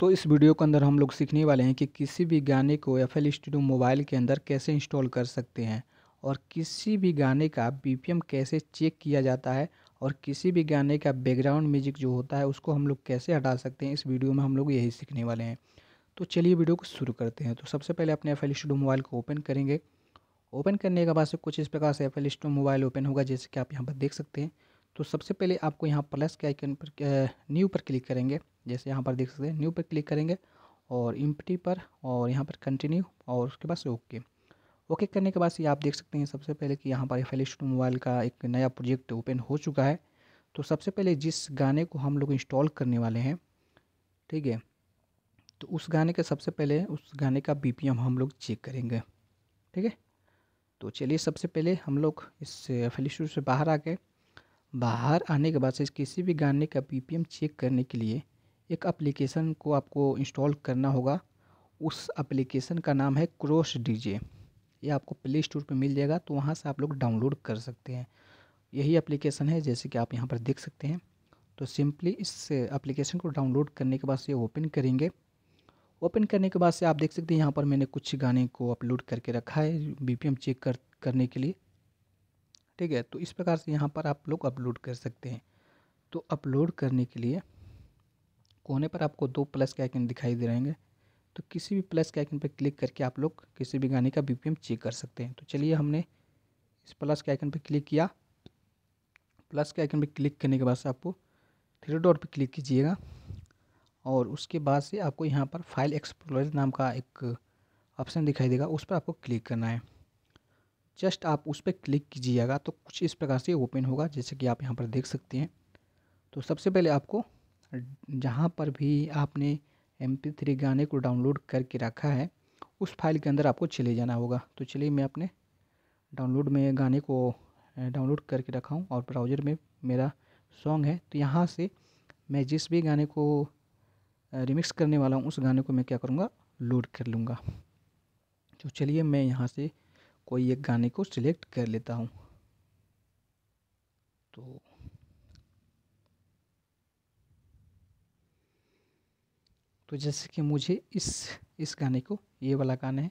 तो इस वीडियो के अंदर हम लोग सीखने वाले हैं कि किसी भी गाने को एफ एल स्टूडियो मोबाइल के अंदर कैसे इंस्टॉल कर सकते हैं और किसी भी गाने का बी कैसे चेक किया जाता है और किसी भी गाने का बैकग्राउंड म्यूजिक जो होता है उसको हम लोग कैसे हटा सकते हैं इस वीडियो में हम लोग यही सीखने वाले हैं तो चलिए वीडियो को शुरू करते हैं तो सबसे पहले अपने एफ एल स्टूडियो मोबाइल को ओपन करेंगे ओपन करने के बाद से कुछ इस प्रकार से F L studio mobile open होगा जैसे कि आप यहाँ पर देख सकते हैं तो सबसे पहले आपको यहाँ प्लस के आइकन पर न्यू पर क्लिक करेंगे जैसे यहाँ पर देख सकते हैं न्यू पर क्लिक करेंगे और इम्पटी पर और यहाँ पर कंटिन्यू और उसके बाद ओके ओके करने के बाद से आप देख सकते हैं सबसे पहले कि यहाँ पर एफ मोबाइल का एक नया प्रोजेक्ट ओपन हो चुका है तो सबसे पहले जिस गाने को हम लोग इंस्टॉल करने वाले हैं ठीक है तो उस गाने के सबसे पहले उस गाने का बी हम लोग चेक करेंगे ठीक है तो चलिए सबसे पहले हम लोग इस फेलिस्टूर से बाहर आ गए बाहर आने के बाद से किसी भी गाने का बी चेक करने के लिए एक एप्लीकेशन को आपको इंस्टॉल करना होगा उस एप्लीकेशन का नाम है क्रॉस डीजे ये आपको प्ले स्टोर पर मिल जाएगा तो वहाँ से आप लोग डाउनलोड कर सकते हैं यही एप्लीकेशन है जैसे कि आप यहाँ पर देख सकते हैं तो सिंपली इस एप्लीकेशन को डाउनलोड करने के बाद से ओपन करेंगे ओपन करने के बाद से आप देख सकते हैं यहाँ पर मैंने कुछ गाने को अपलोड करके रखा है बीपीएम चेक कर करने के लिए ठीक है तो इस प्रकार से यहाँ पर आप लोग अपलोड कर सकते हैं तो अपलोड करने के लिए कोने पर आपको दो प्लस के आइकन दिखाई दे रहेंगे तो किसी भी प्लस के आइकन पर क्लिक करके आप लोग किसी भी गाने का बीपीएम चेक कर सकते हैं तो चलिए हमने इस प्लस के आइकन पर क्लिक किया प्लस के आइकन पर क्लिक करने के बाद से आपको थ्री डॉट पर क्लिक कीजिएगा और उसके बाद से आपको यहाँ पर फाइल एक्सप्लोर नाम का एक ऑप्शन दिखाई देगा उस पर आपको क्लिक करना है जस्ट आप उस पर क्लिक कीजिएगा तो कुछ इस प्रकार से ओपन होगा जैसे कि आप यहाँ पर देख सकते हैं तो सबसे पहले आपको जहाँ पर भी आपने एम पी थ्री गाने को डाउनलोड करके रखा है उस फाइल के अंदर आपको चले जाना होगा तो चलिए मैं अपने डाउनलोड में गाने को डाउनलोड करके रखा हूँ और ब्राउज़र में मेरा सॉन्ग है तो यहाँ से मैं जिस भी गाने को रिमिक्स करने वाला हूँ उस गाने को मैं क्या करूँगा लोड कर लूँगा तो चलिए मैं यहाँ से कोई एक गाने को सिलेक्ट कर लेता हूँ तो तो जैसे कि मुझे इस इस गाने को ये वाला गाना है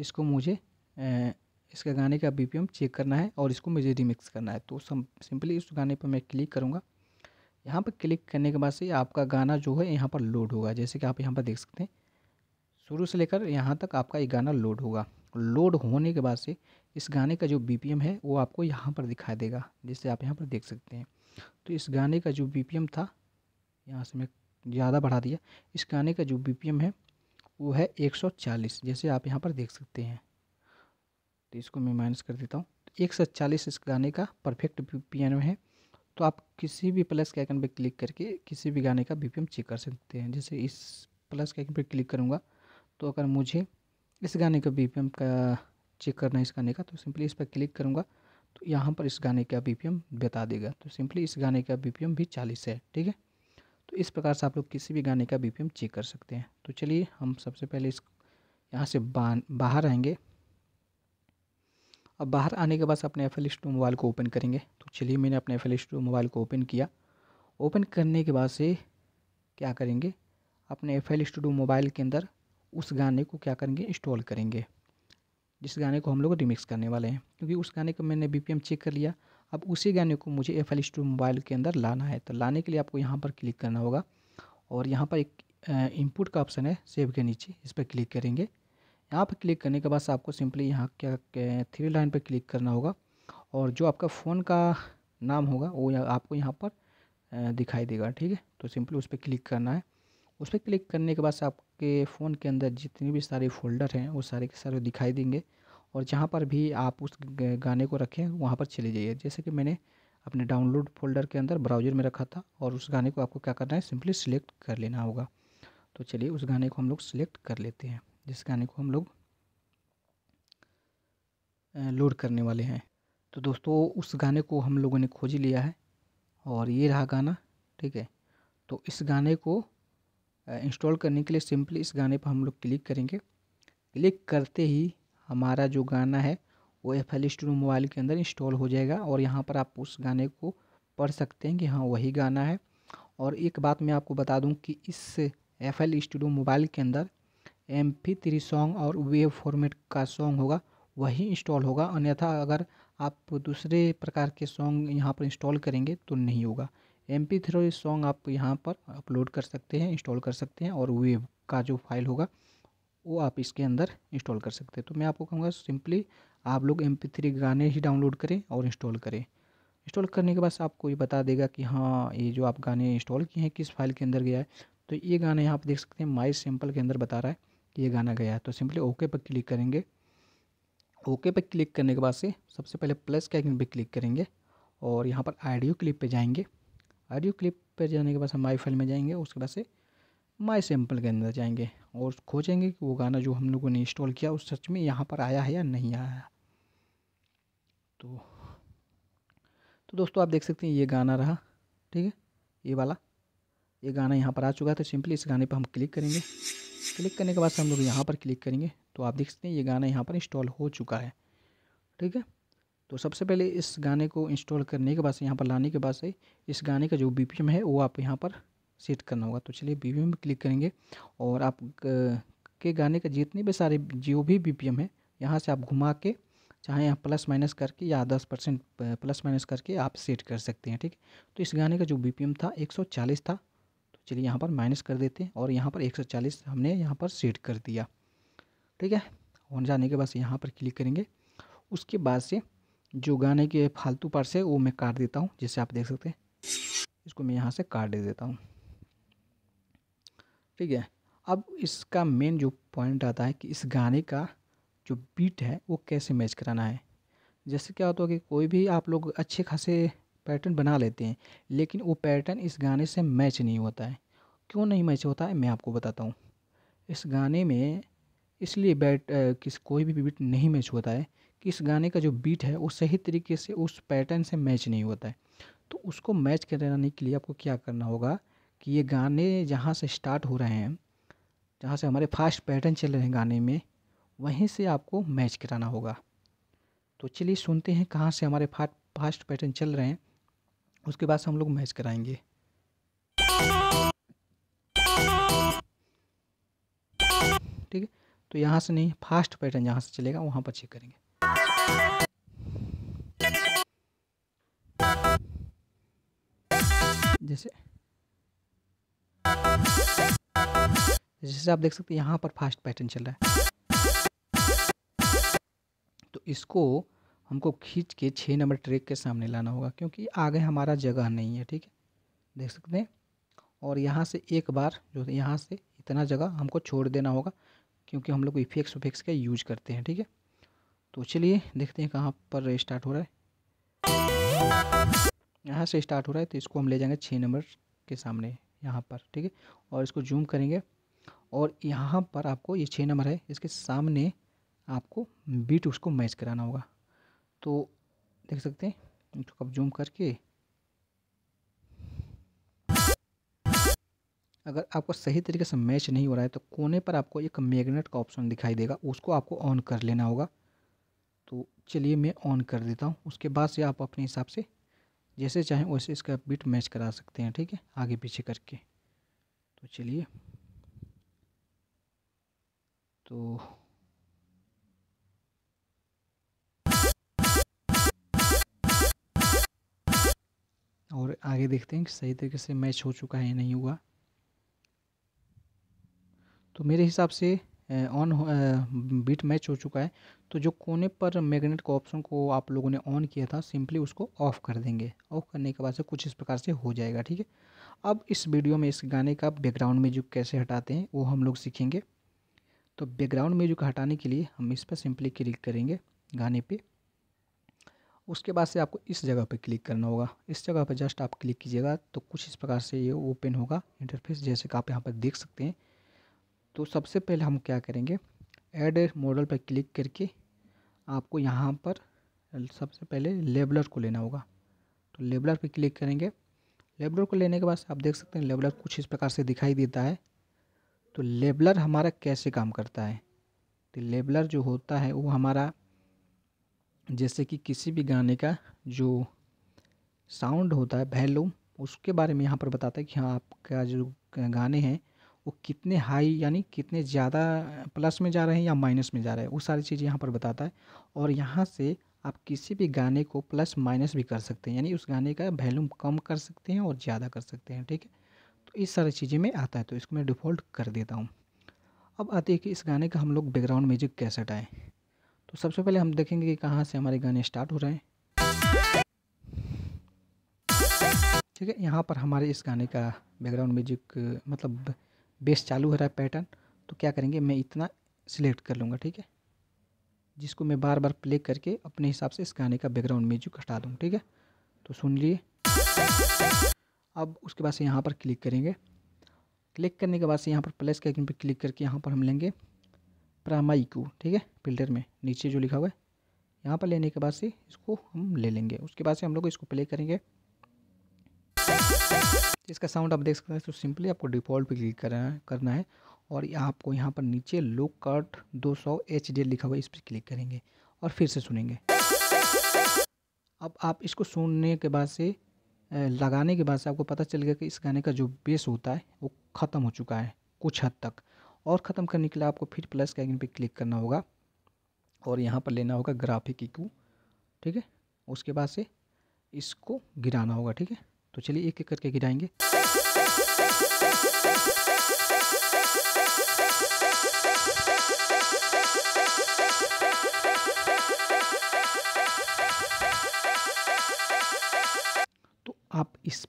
इसको मुझे इसके गाने का बी चेक करना है और इसको मुझे रिमिक्स करना है तो सम सिंपली इस गाने पर मैं क्लिक करूँगा यहाँ पर क्लिक करने के बाद से आपका गाना जो है यहाँ पर लोड होगा जैसे कि आप यहाँ पर देख सकते हैं शुरू से लेकर यहाँ तक आपका ये गाना लोड होगा लोड होने के बाद से इस गाने का जो बी है वो आपको यहाँ पर दिखाई देगा जिसे आप यहाँ पर देख सकते हैं तो इस गाने का जो बी था यहाँ से मैं ज़्यादा बढ़ा दिया इस गाने का जो बी है वो है 140 जैसे आप यहाँ पर देख सकते हैं तो इसको मैं माइनस कर देता हूँ एक सौ चालीस इस गाने का परफेक्ट बी है तो आप किसी भी प्लस के आइकन पर क्लिक करके किसी भी गाने का बी चेक कर सकते हैं जैसे इस प्लस के आइकन पर क्लिक करूँगा तो अगर मुझे इस गाने का बी का चेक करना है इस गाने का तो सिंपली इस पर क्लिक करूँगा तो यहाँ पर इस गाने का बी बता देगा तो सिंपली इस गाने का बी भी चालीस है ठीक है तो इस प्रकार से आप लोग किसी भी गाने का बी चेक कर सकते हैं तो चलिए हम सबसे पहले इस यहाँ से बा, बाहर आएंगे अब बाहर आने के बाद अपने एफ एल मोबाइल को ओपन करेंगे तो चलिए मैंने अपने एफ एल मोबाइल को ओपन किया ओपन करने के बाद से क्या करेंगे अपने एफ एल मोबाइल के अंदर उस गाने को क्या करेंगे इंस्टॉल करेंगे जिस गाने को हम लोग रिमिक्स करने वाले हैं क्योंकि उस गाने का मैंने बी चेक कर लिया अब उसी गाने को मुझे एफ एल स्टूडियो मोबाइल के अंदर लाना है तो लाने के लिए आपको यहाँ पर क्लिक करना होगा और यहाँ पर एक इनपुट का ऑप्शन है सेव के नीचे इस पर क्लिक करेंगे यहाँ पर क्लिक करने के बाद आपको सिंपली यहाँ क्या थ्री लाइन पर क्लिक करना होगा और जो आपका फ़ोन का नाम होगा वो यह, आपको यहाँ पर दिखाई देगा ठीक है तो सिंपली उस पर क्लिक करना है उस पर क्लिक करने के बाद आपके फ़ोन के अंदर जितने भी सारे फोल्डर हैं वो सारे के सारे दिखाई देंगे और जहाँ पर भी आप उस गाने को रखें वहाँ पर चले जाइए जैसे कि मैंने अपने डाउनलोड फोल्डर के अंदर ब्राउज़र में रखा था और उस गाने को आपको क्या करना है सिंपली सिलेक्ट कर लेना होगा तो चलिए उस गाने को हम लोग सिलेक्ट कर लेते हैं जिस गाने को हम लोग लोड करने वाले हैं तो दोस्तों उस गाने को हम लोगों ने खोज लिया है और ये रहा गाना ठीक है तो इस गाने को इंस्टॉल करने के लिए सिंपली इस गाने पर हम लोग क्लिक करेंगे क्लिक करते ही हमारा जो गाना है वो एफ एल स्टूडियो मोबाइल के अंदर इंस्टॉल हो जाएगा और यहाँ पर आप उस गाने को पढ़ सकते हैं कि हाँ वही गाना है और एक बात मैं आपको बता दूं कि इस एफ एल स्टूडियो मोबाइल के अंदर एम पी थ्री सॉन्ग और वेव फॉर्मेट का सॉन्ग होगा वही इंस्टॉल होगा अन्यथा अगर आप दूसरे प्रकार के सॉन्ग यहाँ पर इंस्टॉल करेंगे तो नहीं होगा एम पी थ्री सॉन्ग आप यहाँ पर अपलोड कर सकते हैं इंस्टॉल कर सकते हैं और वेव का जो फाइल होगा वो आप इसके अंदर इंस्टॉल कर सकते हैं तो मैं आपको कहूँगा सिंपली आप लोग एम पी गाने ही डाउनलोड करें और इंस्टॉल करें इंस्टॉल करने के बाद आपको ये बता देगा कि हाँ ये जो आप गाने इंस्टॉल किए हैं किस फाइल के अंदर गया है तो ये गाना यहाँ आप देख सकते हैं माई सैम्पल के अंदर बता रहा है कि ये गाना गया है तो सिंपली ओके पर क्लिक करेंगे ओके पर क्लिक करने के बाद से सबसे पहले प्लस के आइकन पर क्लिक करेंगे और यहाँ पर आडियो क्लिप पर जाएंगे आडियो क्लिप पर जाने के बाद हम माई फाइल में जाएंगे उसके बाद से माई सैम्पल के अंदर जाएंगे और खोजेंगे कि वो गाना जो हम लोगों ने इंस्टॉल किया उस सच में यहाँ पर आया है या नहीं आया तो तो दोस्तों आप देख सकते हैं ये गाना रहा ठीक है ये वाला ये गाना यहाँ पर आ चुका है तो सिंपली इस गाने पर हम क्लिक करेंगे क्लिक करने के बाद हम लोग यहाँ पर क्लिक करेंगे तो आप देख सकते हैं ये गाना यहाँ पर इंस्टॉल हो चुका है ठीक है तो सबसे पहले इस गाने को इंस्टॉल करने के बाद से यहाँ पर लाने के बाद से इस गाने का जो बी है वो आप यहाँ पर सेट करना होगा तो चलिए बी में क्लिक करेंगे और आप के गाने का जितने भी सारे जो भी बी है यहाँ से आप घुमा के चाहे आप प्लस माइनस करके या दस परसेंट प्लस माइनस करके आप सेट कर सकते हैं ठीक तो इस गाने का जो बी था 140 था तो चलिए यहाँ पर माइनस कर देते हैं और यहाँ पर 140 हमने यहाँ पर सेट कर दिया ठीक है और जाने के बाद यहाँ पर क्लिक करेंगे उसके बाद से जो गाने के फालतू पार्ट्स है वो मैं काट देता हूँ जैसे आप देख सकते हैं इसको मैं यहाँ से काट दे देता हूँ ठीक है अब इसका मेन जो पॉइंट आता है कि इस गाने का जो बीट है वो कैसे मैच कराना है जैसे क्या होता है कि कोई भी आप लोग अच्छे खासे पैटर्न बना लेते हैं लेकिन वो पैटर्न इस गाने से मैच नहीं होता है क्यों नहीं मैच होता है मैं आपको बताता हूँ इस गाने में इसलिए बैट किस कोई भी बीट नहीं मैच होता है कि इस गाने का जो बीट है वो सही तरीके से उस पैटर्न से मैच नहीं होता है तो उसको मैच कराने के लिए आपको क्या करना होगा कि ये गाने जहाँ से स्टार्ट हो रहे हैं जहाँ से हमारे फास्ट पैटर्न चल रहे हैं गाने में वहीं से आपको मैच कराना होगा तो चलिए सुनते हैं कहाँ से हमारे फास्ट फास्ट पैटर्न चल रहे हैं उसके बाद से हम लोग मैच कराएंगे ठीक है तो यहाँ से नहीं फास्ट पैटर्न जहाँ से चलेगा वहाँ पर चेक करेंगे जैसे जैसे आप देख सकते हैं यहाँ पर फास्ट पैटर्न चल रहा है तो इसको हमको खींच के छः नंबर ट्रैक के सामने लाना होगा क्योंकि आगे हमारा जगह नहीं है ठीक है देख सकते हैं और यहाँ से एक बार जो यहाँ से इतना जगह हमको छोड़ देना होगा क्योंकि हम लोग इफेक्स उफेक्स का यूज करते हैं ठीक है तो चलिए देखते हैं कहाँ पर स्टार्ट हो रहा है यहाँ से स्टार्ट हो रहा है तो इसको हम ले जाएंगे छः नंबर के सामने यहाँ पर ठीक है और इसको जूम करेंगे और यहाँ पर आपको ये छः नंबर है इसके सामने आपको बीट उसको मैच कराना होगा तो देख सकते हैं तो अब जूम करके अगर आपको सही तरीके से मैच नहीं हो रहा है तो कोने पर आपको एक मैग्नेट का ऑप्शन दिखाई देगा उसको आपको ऑन कर लेना होगा तो चलिए मैं ऑन कर देता हूँ उसके बाद से आप अपने हिसाब से जैसे चाहें वैसे इसका बीट मैच करा सकते हैं ठीक है आगे पीछे करके तो चलिए तो और आगे देखते हैं कि सही तरीके से मैच हो चुका है या नहीं हुआ तो मेरे हिसाब से ऑन बीट मैच हो चुका है तो जो कोने पर मैग्नेट का ऑप्शन को आप लोगों ने ऑन किया था सिंपली उसको ऑफ़ कर देंगे ऑफ़ करने के बाद से कुछ इस प्रकार से हो जाएगा ठीक है अब इस वीडियो में इस गाने का बैकग्राउंड म्यूजिक कैसे हटाते हैं वो हम लोग सीखेंगे तो बैकग्राउंड म्यूजिक हटाने के लिए हम इस पर सिंपली क्लिक करेंगे गाने पे उसके बाद से आपको इस जगह पे क्लिक करना होगा इस जगह पर जस्ट आप क्लिक कीजिएगा तो कुछ इस प्रकार से ये ओपन होगा इंटरफेस जैसे कि आप यहाँ पर देख सकते हैं तो सबसे पहले हम क्या करेंगे एड मॉडल पर क्लिक करके आपको यहाँ पर सबसे पहले लेबलर को लेना होगा तो लेबलर पर क्लिक करेंगे लेबलर को लेने के बाद आप देख सकते हैं लेबलर कुछ इस प्रकार से दिखाई देता है तो लेबलर हमारा कैसे काम करता है तो लेबलर जो होता है वो हमारा जैसे कि किसी भी गाने का जो साउंड होता है वैल्यूम उसके बारे में यहाँ पर बताता है कि हाँ आपका जो गाने हैं वो कितने हाई यानी कितने ज़्यादा प्लस में जा रहे हैं या माइनस में जा रहे हैं वो सारी चीज़ यहाँ पर बताता है और यहाँ से आप किसी भी गाने को प्लस माइनस भी कर सकते हैं यानी उस गाने का वैल्यूम कम कर सकते हैं और ज़्यादा कर सकते हैं ठीक है इस सारी चीज़ें में आता है तो इसको मैं डिफ़ॉल्ट कर देता हूँ अब आते हैं कि इस गाने का हम लोग बैकग्राउंड म्यूजिक कैसे हटाएँ तो सबसे पहले हम देखेंगे कि कहाँ से हमारे गाने स्टार्ट हो रहे हैं ठीक है यहाँ पर हमारे इस गाने का बैकग्राउंड म्यूजिक मतलब बेस चालू हो रहा है पैटर्न तो क्या करेंगे मैं इतना सिलेक्ट कर लूँगा ठीक है जिसको मैं बार बार प्ले करके अपने हिसाब से इस गाने का बैकग्राउंड म्यूजिक हटा दूँ ठीक है तो सुन लिए अब उसके बाद से यहाँ पर क्लिक करेंगे क्लिक करने के बाद से यहाँ पर प्लस के आइकन पर क्लिक करके यहाँ पर हम लेंगे प्रामाइकू ठीक है फिल्टर में नीचे जो लिखा हुआ है यहाँ पर लेने के बाद से इसको हम ले लेंगे उसके बाद से हम लोग इसको प्ले करेंगे इसका साउंड आप देख सकते हैं तो सिंपली आपको डिफ़ॉल्ट पे क्लिक करना करना है और आपको यहाँ पर नीचे लो कट दो सौ एच डी लिखा हुआ है इस पर क्लिक करेंगे और फिर से सुनेंगे अब आप इसको सुनने के बाद से लगाने के बाद से आपको पता चल गया कि इस गाने का जो बेस होता है वो ख़त्म हो चुका है कुछ हद तक और ख़त्म करने के लिए आपको फिर प्लस के आइकन पे क्लिक करना होगा और यहाँ पर लेना होगा ग्राफिक इक्यू e ठीक है उसके बाद से इसको गिराना होगा ठीक है तो चलिए एक एक करके गिराएंगे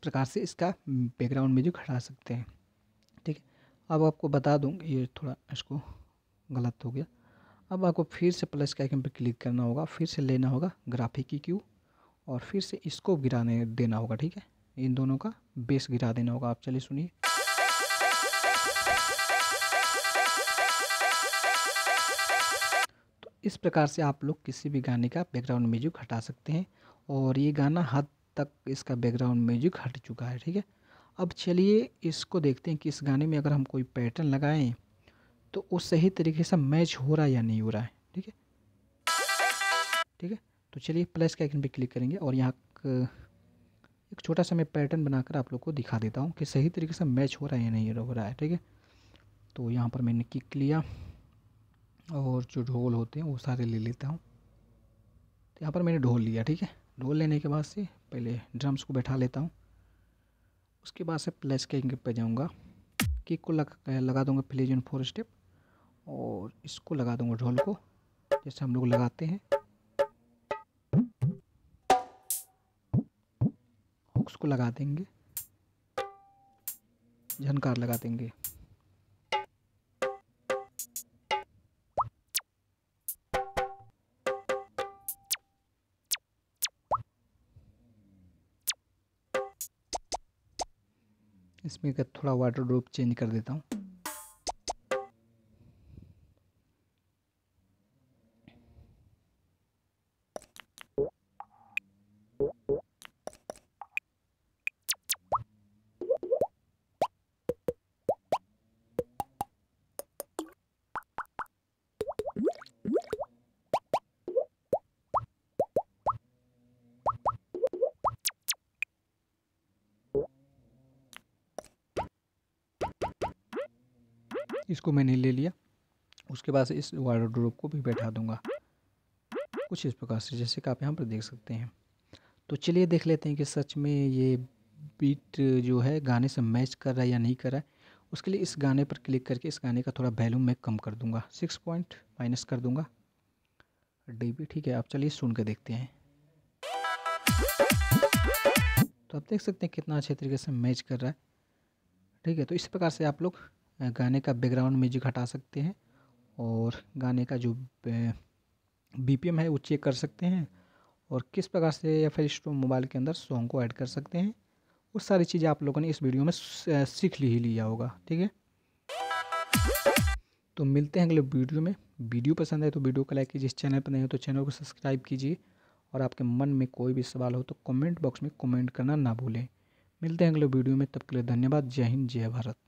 प्रकार से इसका बैकग्राउंड जो हटा सकते हैं ठीक है अब आपको बता दूँ ये थोड़ा इसको गलत हो गया अब आपको फिर से प्लस के आइकन पर क्लिक करना होगा फिर से लेना होगा ग्राफिक की क्यू और फिर से इसको गिराने देना होगा ठीक है इन दोनों का बेस गिरा देना होगा आप चलिए सुनिए तो इस प्रकार से आप लोग किसी भी गाने का बैकग्राउंड म्यूजिक हटा सकते हैं और ये गाना हाथ तक इसका बैकग्राउंड म्यूजिक हट चुका है ठीक है अब चलिए इसको देखते हैं कि इस गाने में अगर हम कोई पैटर्न लगाएं तो वो सही तरीके से मैच हो रहा है या नहीं हो रहा है ठीक है ठीक है तो चलिए प्लस के आइकन पे क्लिक करेंगे और यहाँ एक छोटा सा मैं पैटर्न बनाकर आप लोग को दिखा देता हूँ कि सही तरीके से मैच हो रहा है या नहीं हो रहा है ठीक है तो यहाँ पर मैंने किक लिया और जो ढोल होते हैं वो सारे ले लेता हूँ तो यहाँ पर मैंने ढोल लिया ठीक है ढोल लेने के बाद से पहले ड्रम्स को बैठा लेता हूँ उसके बाद से प्लस के इंग पे जाऊँगा किक को लग, लगा दूँगा फ्लेजन फोर स्टेप और इसको लगा दूँगा ढोल को जैसे हम लोग लगाते हैं हुक्स को लगा देंगे झनकार लगा देंगे इसमें का थोड़ा वाटर ड्रॉप चेंज कर देता हूँ इसको मैंने ले लिया उसके बाद इस वार्ड्रोप को भी बैठा दूंगा कुछ इस प्रकार से जैसे कि आप यहाँ पर देख सकते हैं तो चलिए देख लेते हैं कि सच में ये बीट जो है गाने से मैच कर रहा है या नहीं कर रहा है उसके लिए इस गाने पर क्लिक करके इस गाने का थोड़ा वैल्यूम मैं कम कर दूंगा सिक्स पॉइंट माइनस कर दूंगा डी भी ठीक है आप चलिए सुन के देखते हैं तो आप देख सकते हैं कितना अच्छे तरीके से मैच कर रहा है ठीक है तो इस प्रकार से आप लोग गाने का बैकग्राउंड म्यूजिक हटा सकते हैं और गाने का जो बी पी एम है वो चेक कर सकते हैं और किस प्रकार से या फिर स्टो मोबाइल के अंदर सॉन्ग को ऐड कर सकते हैं वो सारी चीज़ें आप लोगों ने इस वीडियो में सीख ली ही लिया होगा ठीक है तो मिलते हैं अगले वीडियो में वीडियो पसंद है तो वीडियो को लाइक कीजिए इस चैनल पर नहीं हो तो चैनल को सब्सक्राइब कीजिए और आपके मन में कोई भी सवाल हो तो कमेंट बॉक्स में कमेंट करना ना भूलें मिलते हैं अगले वीडियो में तब के लिए धन्यवाद जय हिंद जय भारत